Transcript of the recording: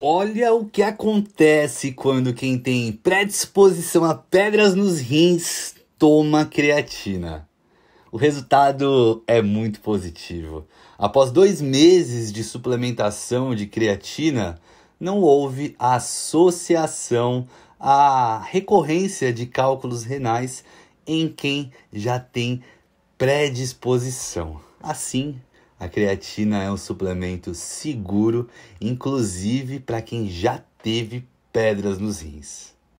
Olha o que acontece quando quem tem predisposição a pedras nos rins toma creatina. O resultado é muito positivo. Após dois meses de suplementação de creatina, não houve associação à recorrência de cálculos renais em quem já tem predisposição. Assim, a creatina é um suplemento seguro, inclusive para quem já teve pedras nos rins.